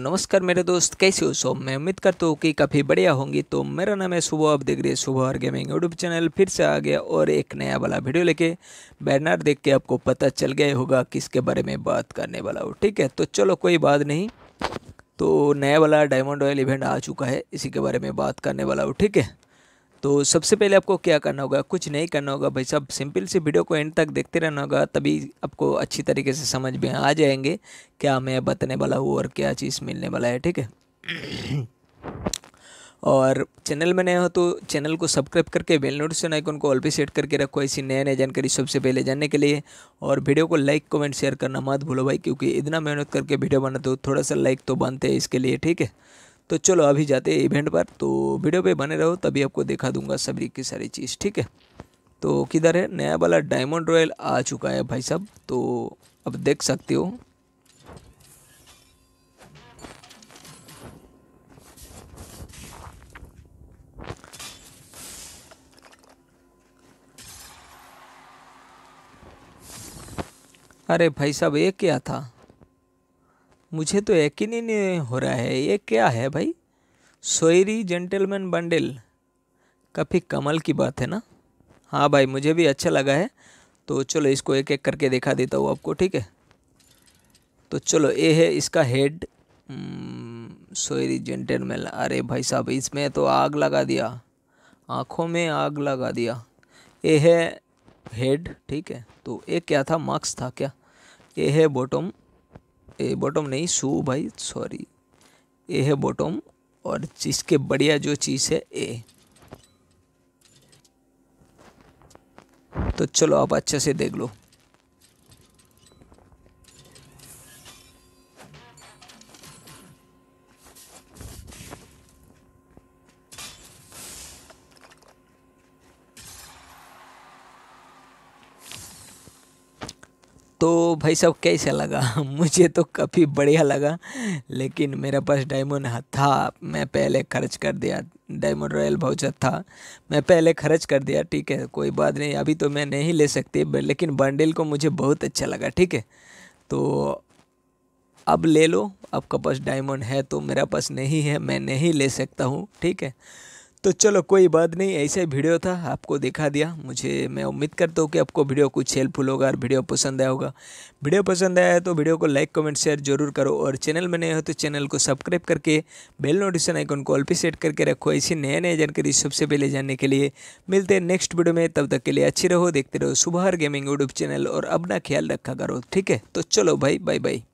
नमस्कार मेरे दोस्त कैसे हो सो मैं उम्मीद करता हूँ कि काफ़ी बढ़िया होंगी तो मेरा नाम है सुबह आप देख रहे हैं सुबह और गेमिंग यूट्यूब चैनल फिर से आ गया और एक नया वाला वीडियो लेके बैनर देख के आपको पता चल गया होगा किसके बारे में बात करने वाला हो ठीक है तो चलो कोई बात नहीं तो नया वाला डायमंड ऑयल इवेंट आ चुका है इसी के बारे में बात करने वाला हो ठीक है तो सबसे पहले आपको क्या करना होगा कुछ नहीं करना होगा भाई साहब सिंपल से वीडियो को एंड तक देखते रहना होगा तभी आपको अच्छी तरीके से समझ में आ जाएंगे क्या मैं बताने वाला हूँ और क्या चीज़ मिलने वाला है ठीक है और चैनल में नए हो तो चैनल को सब्सक्राइब करके बेल नोटिफिकेशन आइकन को ऑल पे सेट करके रखो ऐसी नए नए जानकारी सबसे पहले जानने के लिए और वीडियो को लाइक कमेंट शेयर करना मत भूलो भाई क्योंकि इतना मेहनत करके वीडियो बनाते हो थोड़ा सा लाइक तो बनते हैं इसके लिए ठीक है तो चलो अभी जाते हैं इवेंट पर तो वीडियो पे बने रहो तभी आपको दिखा दूंगा सभी की सारी चीज़ ठीक है तो किधर है नया वाला डायमंड रॉयल आ चुका है भाई साहब तो अब देख सकते हो अरे भाई साहब ये क्या था मुझे तो यकीन ही नहीं हो रहा है ये क्या है भाई सोयरी जेंटलमैन बंडल काफ़ी कमल की बात है ना हाँ भाई मुझे भी अच्छा लगा है तो चलो इसको एक एक करके दिखा देता हूँ आपको ठीक है तो चलो ये है इसका हेड हम्म, सोयरी जेंटलमैन अरे भाई साहब इसमें तो आग लगा दिया आँखों में आग लगा दिया ये है हेड ठीक है तो ये क्या था मार्क्स था क्या ये है बॉटम ए बॉटम नहीं सू भाई सॉरी ए है बॉटम और इसके बढ़िया जो चीज़ है ए तो चलो आप अच्छे से देख लो तो भाई साहब कैसा लगा मुझे तो काफ़ी बढ़िया लगा लेकिन मेरे पास डायमंड था मैं पहले खर्च कर दिया डायमंड रॉयल भाउचर था मैं पहले खर्च कर दिया ठीक है कोई बात नहीं अभी तो मैं नहीं ले सकती लेकिन बंडल को मुझे बहुत अच्छा लगा ठीक है तो अब ले लो आपका पास डायमंड है तो मेरा पास नहीं है मैं नहीं ले सकता हूँ ठीक है तो चलो कोई बात नहीं ऐसा ही वीडियो था आपको दिखा दिया मुझे मैं उम्मीद करता हूँ कि आपको वीडियो कुछ हेल्पफुल होगा और वीडियो पसंद आया होगा वीडियो पसंद आया है तो वीडियो को लाइक कमेंट शेयर जरूर करो और चैनल में नए हो तो चैनल को सब्सक्राइब करके बेल नोटिफिकेशन आइकन को ऑल पे सेट करके रखो ऐसी नए नए जानकारी सबसे पहले जानने के लिए मिलते हैं नेक्स्ट वीडियो में तब तक के लिए अच्छी रहो देखते रहो सुबह गेमिंग यूट्यूब चैनल और अपना ख्याल रखा करो ठीक है तो चलो भाई बाय बाय